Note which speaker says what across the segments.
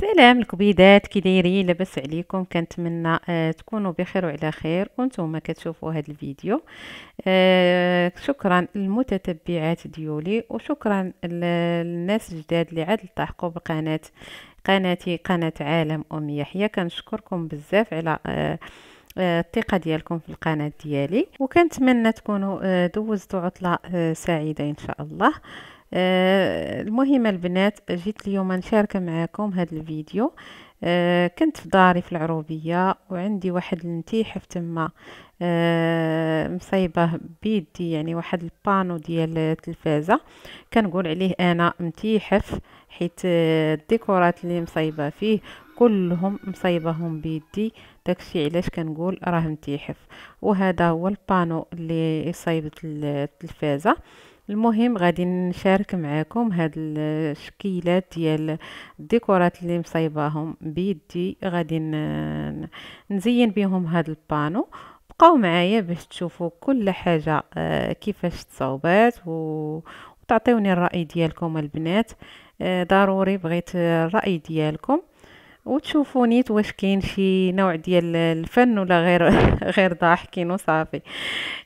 Speaker 1: سلام الكبيدات كي دايرين لاباس عليكم كنتمنى آه، تكونوا بخير وعلى خير وانتم كتشوفوا هذا الفيديو آه، شكرا للمتتبعات ديولي وشكرا للناس الجداد اللي عاد التحقوا بقناه قناتي قناه عالم ام يحيى كنشكركم بزاف على آه، الثقه ديالكم في القناه ديالي وكنتمنى تكونوا دوزتوا عطله سعيده ان شاء الله آه، المهم البنات جيت اليوم نشارك معاكم هذا الفيديو آه، كنت في داري في العروبية وعندي واحد في تما آه، مصيبه بيدي يعني واحد البانو ديال التلفازة كنقول عليه انا متيحف حيت الديكورات اللي مصيبه فيه كلهم مصيبهم بيدي داكشي علاش كنقول راه متيحف وهذا هو البانو اللي صيبت التلفازه المهم غادي نشارك معاكم هاد الشكيلات ديال الديكورات اللي مصايباهم بيدي غادي نزين بهم هاد البانو بقاو معايا باش تشوفوا كل حاجه آه، كيفاش تصاوبات وتعطيوني الراي ديالكم البنات آه، ضروري بغيت الراي ديالكم وتشوفوني نيت واش كاين شي نوع ديال الفن ولا غير غير ضاحكين وصافي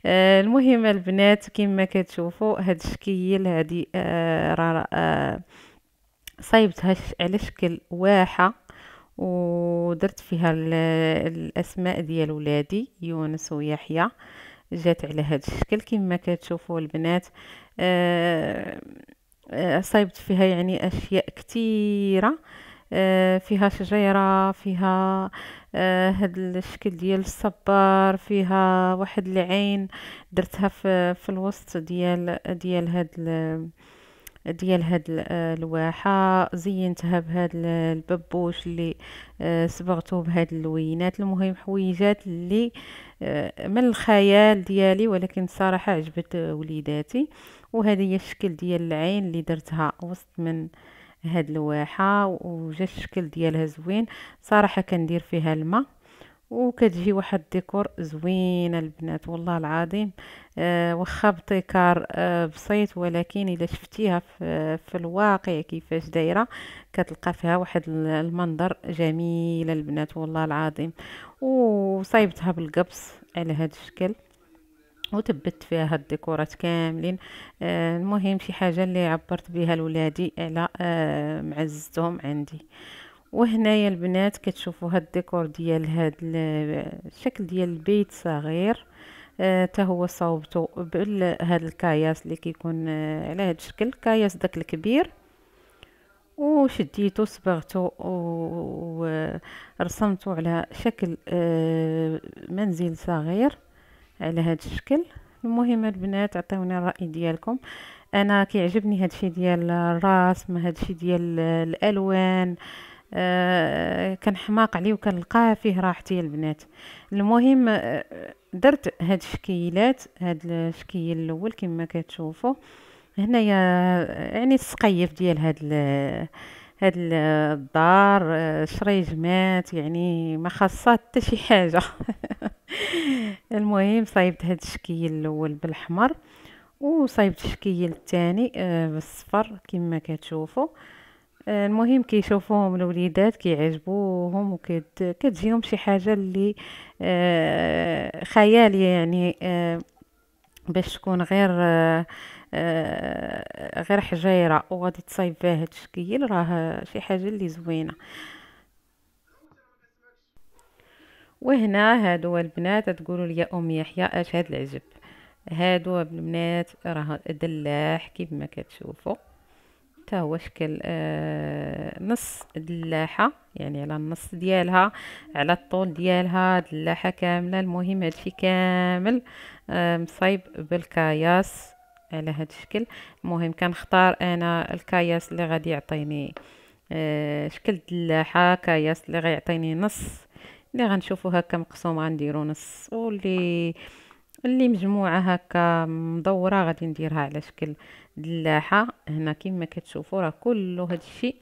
Speaker 1: آه، المهم البنات كما كتشوفوا هاد الشكيل هادي آه، راه آه، صايبتها على شكل واحه ودرت فيها الاسماء ديال ولادي يونس ويحيى جات على هذا الشكل كما كتشوفوا البنات صايبت فيها يعني اشياء كثيره آه، فيها شجيرة فيها آه، هاد الشكل ديال الصبار فيها واحد العين درتها في, في الوسط ديال ديال هاد ديال هاد آه، الواحة زينتها بهاد الببوش اللي صبغته بهاد اللوينات المهم حويجات اللي من الخيال ديالي ولكن صراحة عجبت وليداتي وهذه هي الشكل ديال العين اللي درتها وسط من هاد الواحه وجا الشكل ديالها زوين صراحه كندير فيها الماء وكتجي واحد الديكور زوينه البنات والله العظيم آه واخا ابتكار آه بسيط ولكن الا شفتيها في, في الواقع كيفاش دايره كتلقى فيها واحد المنظر جميل البنات والله العظيم وصايبتها بالقبص على هذا الشكل وثبت فيها الديكورات كاملين آه، المهم شي حاجه اللي عبرت بها لولادي على آه معزتهم عندي وهنايا البنات كتشوفوا هاد الديكور ديال هاد الشكل ديال البيت صغير حتى آه، هو صوبته بهذا الكياس اللي كيكون آه، على هاد الشكل الكياس داك الكبير وشديته صبغته ورسمته على شكل منزل صغير على هذا الشكل المهم البنات عطيونا الراي ديالكم انا كيعجبني هادشي ديال الرسم هادشي ديال الالوان آه كنحماق عليه وكنلقاه فيه راحتي البنات المهم آه، درت هاد الشكيلات هاد الشكيل الاول كما كتشوفوا هنايا يعني السقيف ديال هاد هاد الدار آه، شريجمات يعني ما خاصها حتى شي حاجه المهم صايبت هاد الشكيل الاول بالاحمر وصايبت الشكيل الثاني آه، بالصفر كما كتشوفوا آه، المهم كيشوفوهم الوليدات كيعجبوهم وكتجيهم شي حاجه اللي آه، خياليه يعني باش تكون غير غير حجيره وغادي تصايب فيها هاد الشكيل راه شي حاجه اللي زوينه وهنا هادو البنات تقولوا لي ام يحيى اش هاد العجب هادو البنات راه دلاح كيف ما كتشوفوا حتى هو شكل آه نص دلاحه يعني على النص ديالها على الطول ديالها دلاحه كامله المهم هادشي كامل آه مصايب بالكياس على هاد الشكل المهم كنختار انا الكياس اللي غادي يعطيني آه شكل دلاحه كياس اللي غيعطيني نص اللي غنشوفو هكا مقسوم غنديرو نص واللي اللي مجموعه هكا مدوره غادي نديرها على شكل دلاحه هنا كما كتشوفوا راه كل هادشي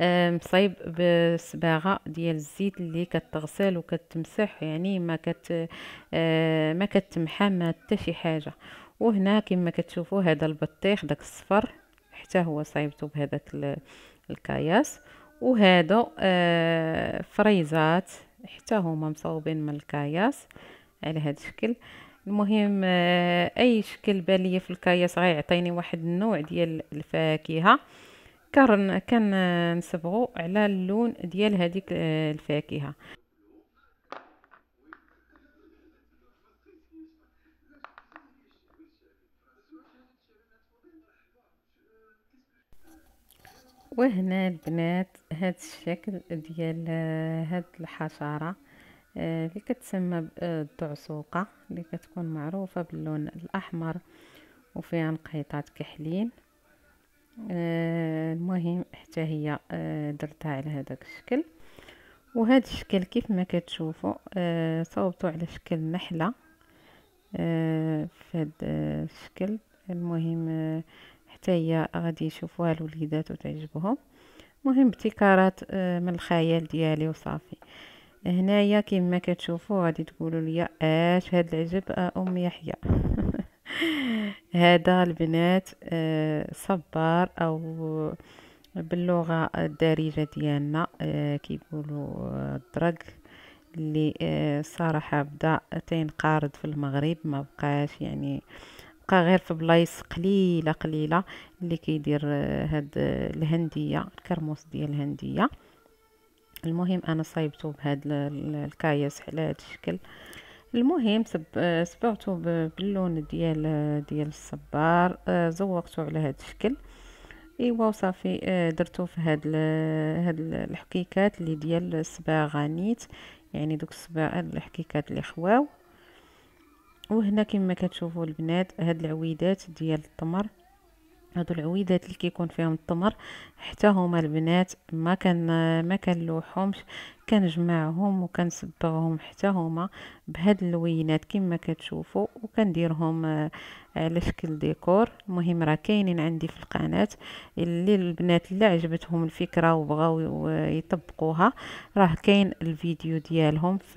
Speaker 1: آه، مصايب بصباغه ديال الزيت اللي كتغسل وكتمسح يعني ما كت آه، ما كتمحى ما حتى شي حاجه وهنا كما كتشوفوا هذا البطيخ داك الصفر حتى هو صايبته بهذاك الكياس وهذا آه فريزات حتى هما مصاوبين من الكياس على هذا الشكل المهم آه اي شكل باليه في الكياس غيعطيني واحد النوع ديال الفاكهه كرن كنصبغوا على اللون ديال هذيك آه، الفاكهه وهنا البنات هاد الشكل ديال آه، هاد الحشره آه، اللي كتسمى آه، الدعسوقه اللي كتكون معروفه باللون الاحمر وفيها نقيطات كحلين المهم حتى هي درتها على هذاك الشكل وهذا الشكل كيف ما كتشوفوا صوبته على شكل نحله في هذا الشكل المهم حتى هي غادي يشوفوها الوليدات وتعجبهم مهم ابتكارات آه، من الخيال ديالي وصافي هنايا كما كتشوفوا غادي تقولوا لي اش هاد العجب آه، ام يحيى هذا البنات آه، صبار او باللغه الدارجه ديالنا كيقولوا الدرك اللي صراحه بدا تينقارض في المغرب ما بقاش يعني آه كتبقى غير في بلايص قليله قليله اللي كيدير آه، هاد آه، الهنديه الكرموس ديال الهنديه المهم انا صايبته بهاد الكايس على هاد الشكل المهم صبغته آه، باللون ديال ديال الصبار زوقته على هاد الشكل ايوا وصافي درتو في هاد هاد الحكيكات اللي ديال نيت يعني دوك الصباغ الحكيكات اللي خواو وهنا كما كتشوفوا البنات هاد العويدات ديال التمر هادو العويدات اللي كيكون فيهم التمر حتى هما البنات ما كان ما كنلوحهمش كنجمعهم وكنصبغهم حتى هما بهاد اللوينات كما كتشوفوا وكنديرهم على آه، شكل ديكور المهم راه كاينين عندي في القناه اللي البنات اللي عجبتهم الفكره وبغاو يطبقوها راه كاين الفيديو ديالهم في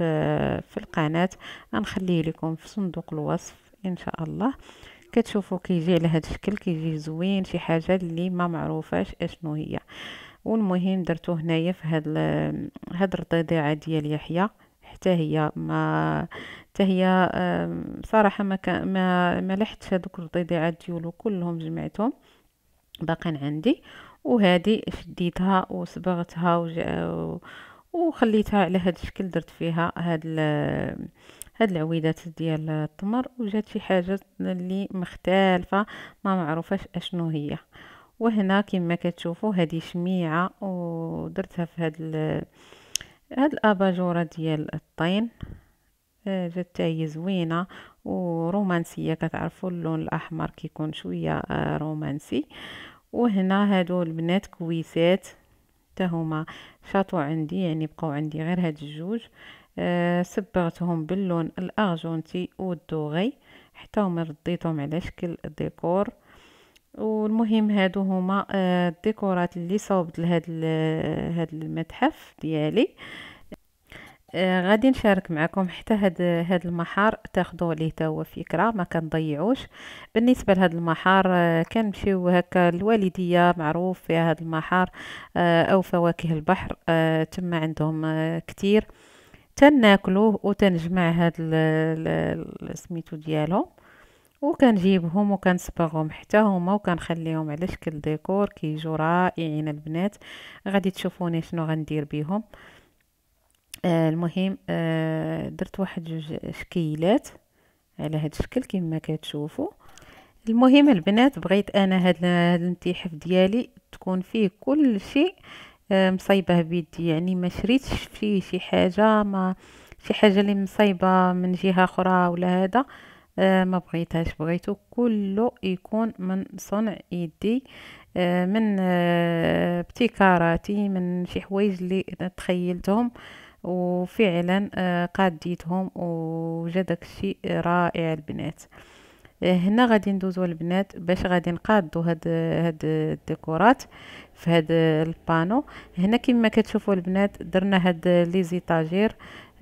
Speaker 1: في القناه غنخليه لكم في صندوق الوصف ان شاء الله كتشوفوا كيجي على هذا الشكل كيجي زوين شي حاجه اللي ما معروفاش اشنو هي والمهم درتو هنايا في هاد هاد الرضيضيعه ديال يحيى حتى هي ما حتى هي صراحه ما كان ما ما لحتش هذوك الرضيضيعات ديالو كلهم جمعتهم باقين عندي وهذه شديتها وصبغتها وخليتها على هذا الشكل درت فيها هاد هاد العويدات ديال التمر وجات شي حاجه اللي مختلفه ما معروفاش اشنو هي وهنا كما كتشوفوا هذه شميعه ودرتها في هاد هاد الاباجوره ديال الطين آه، جات هي زوينه ورومانسيه كتعرفوا اللون الاحمر كيكون شويه آه، رومانسي وهنا هادو البنات كويسات حتى هما عندي يعني بقاو عندي غير هاد الجوج صبغتهم آه، باللون الأرجنتي والدوغي حتى هما رديتهم على شكل ديكور والمهم هادو هما آه، الديكورات اللي صوبت لهاد هاد المتحف ديالي آه، غادي نشارك معكم حتى هاد هاد المحار تاخذوا ليه تا هو فكره ما كنضيعوش بالنسبه لهاد المحار كنمشيو هكا الوالديه معروف فيها هاد المحار او فواكه البحر تما عندهم كتير تناكلوه وتنجمع هاد سميتو ديالهم وكنجيبهم وكنصبغهم حتى هما وكنخليهم على شكل ديكور كيجوا رائعين البنات غادي تشوفوني شنو غندير بهم آه المهم آه درت واحد جوج شكيلات على هاد الشكل كما كتشوفوا المهم البنات بغيت انا هاد الانتحاف ديالي تكون فيه كل شيء آه آه، مصايبه بيدي يعني ما شريتش فيه شي حاجه ما شي حاجه اللي مصيبه من جهه اخرى ولا هذا آه، ما بغيتهاش بغيتو كله يكون من صنع يدي آه، من ابتكاراتي من شي حوايج اللي تخيلتهم وفعلا قاديتهم وجدك داكشي رائع البنات إيه، هنا غادي ندوزو البنات باش غادي نقادو هاد هاد الديكورات في هاد البانو هنا كما كتشوفوا البنات درنا هاد لي زيتاجير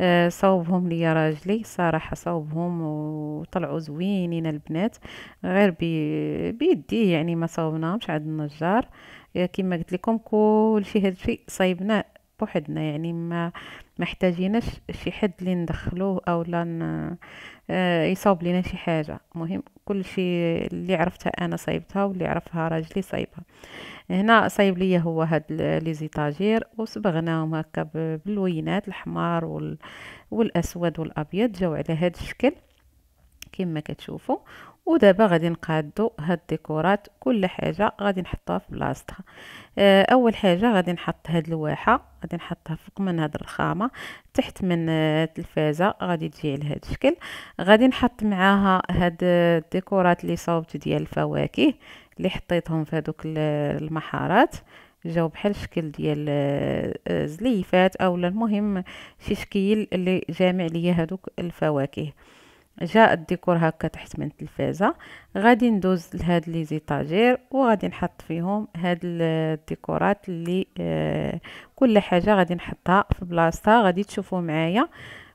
Speaker 1: إيه، صوبهم لي راجلي صراحه صوبهم وطلعوا زوينين البنات غير بيدي يعني ما صوبناهمش عند النجار إيه، كما قلت لكم كل شيء هذا الشيء صايبناه بوحدنا يعني ما محتاجينش شي حد اللي ندخلوه او لا آه، يصاوب لينا شي حاجه مهم كل شيء اللي عرفتها انا صايبتها واللي عرفها راجلي صايبها هنا صايب ليا هو هاد لي زيتاجير وصبغناهم هكا باللوينات الحمار والاسود والابيض جاو على هاد الشكل كما كتشوفوا ودابا غادي نقادو هاد الديكورات كل حاجه غادي نحطها في بلاصتها آه، اول حاجه غادي نحط هاد الواحه غادي نحطها فوق من هاد الرخامه تحت من آه، التلفازه غادي تجي على هاد الشكل غادي نحط معاها هاد آه، الديكورات اللي صوبت ديال الفواكه اللي حطيتهم في هذوك المحارات جاو بحال شكل ديال زليفات اولا المهم شي شكيل اللي جامع ليا هذوك الفواكه جاء الديكور هكا تحت من التلفازه غادي ندوز لهاد لي زيتاجير وغادي نحط فيهم هاد الديكورات اللي آه، كل حاجه غادي نحطها في بلاصتها غادي تشوفوا معايا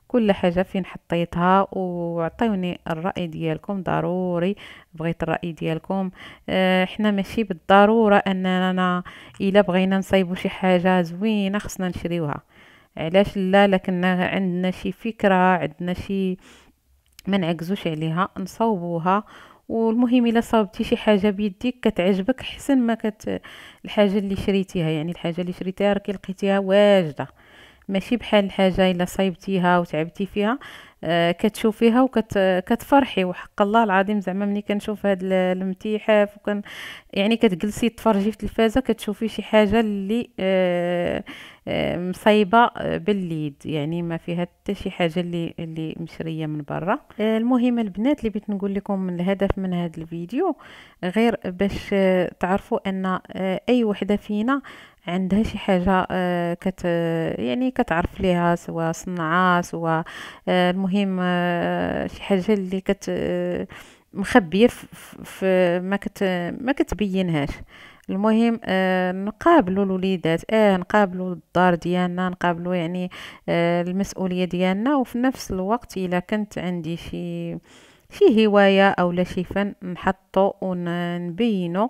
Speaker 1: كل حاجه فين حطيتها وعطيوني الراي ديالكم ضروري بغيت الراي ديالكم احنا آه، حنا ماشي بالضروره اننا الا بغينا نصايبو شي حاجه زوينه خصنا نشريوها علاش لا لكن عندنا شي فكره عندنا شي آه ما نعكزوش عليها نصوبوها والمهم الا صوبتي شي حاجه بيديك كتعجبك حسن ما كت الحاجه اللي شريتيها يعني الحاجه اللي شريتيها راكي لقيتيها واجده ماشي بحال الحاجه الا صايبتيها وتعبتي فيها آه، كتشوفيها وكتفرحي وحق الله العظيم زعما ملي كنشوف هاد المتيحف وكان يعني كتجلسي تفرجي في التلفازه كتشوفي شي حاجه اللي آه، آه، مصايبه باليد يعني ما فيها حتى شي حاجه اللي اللي مشريه من برا المهم البنات اللي بغيت نقول لكم الهدف من هذا الفيديو غير باش تعرفوا ان اي وحده فينا عندها شي حاجه آه، كت يعني كتعرف ليها سواء صناعه سواء آه، المهم آه، شي حاجه اللي كت مخبيه في ما كت ما كتبينهاش المهم آه نقابلوا الوليدات اه نقابلوا الدار ديالنا نقابلوا يعني آه المسؤوليه ديالنا وفي نفس الوقت الا كانت عندي شي شي هوايه او لا شي فن نحطو آه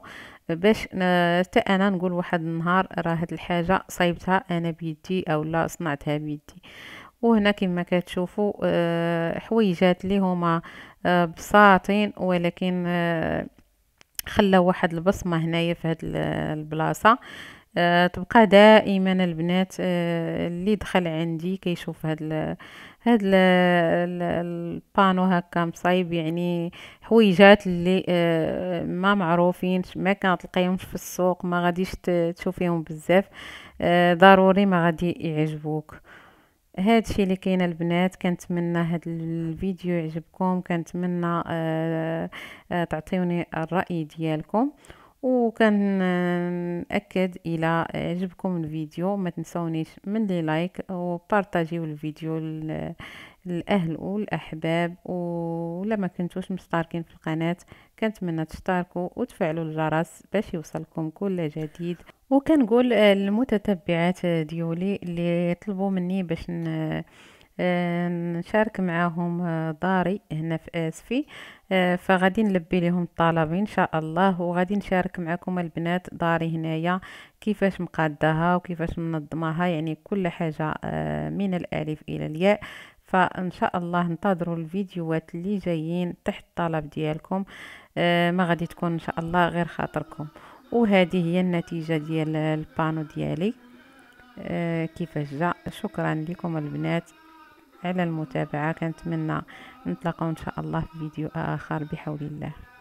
Speaker 1: باش حتى انا نقول واحد النهار راه هاد الحاجه صايبتها انا بيدي اولا صنعتها بيدي وهنا كما كتشوفوا آه، حويجات اللي هما آه، بساطين ولكن آه، خلى واحد البصمه هنايا في هاد البلاصه أه تبقى دائما البنات أه اللي دخل عندي كيشوف هاد ال هاد ال البانو هكا مصايب يعني حويجات اللي أه ما معروفين ما كنتلقيهمش في السوق ما غاديش تشوفيهم بزاف آه، ضروري ما غادي يعجبوك هادشي اللي كاين البنات كنتمنى هاد الفيديو يعجبكم كنتمنى آه، آه، تعطيوني الراي ديالكم أكد الى عجبكم آه، الفيديو ما تنسونيش من لي لايك وبارتاجيو الفيديو الاهل والاحباب ولما كنتوش مشتركين في القناه كنتمنى تشتركوا وتفعلوا الجرس باش يوصلكم كل جديد وكنقول آه، للمتتبعات ديولي اللي طلبوا مني باش آه، نشارك معاهم داري هنا في اسفي آه، فغادي نلبي لهم الطلب ان شاء الله وغادي نشارك معكم البنات داري هنايا كيفاش مقادها وكيفاش منظماها يعني كل حاجه آه، من الالف الى الياء فان شاء الله انتظروا الفيديوهات اللي جايين تحت الطلب ديالكم آه، ما غادي تكون ان شاء الله غير خاطركم وهذه هي النتيجه ديال البانو ديالي كيفاش جا شكرا لكم البنات على المتابعة كنتمنى نتلاقاو إن شاء الله في فيديو آخر بحول الله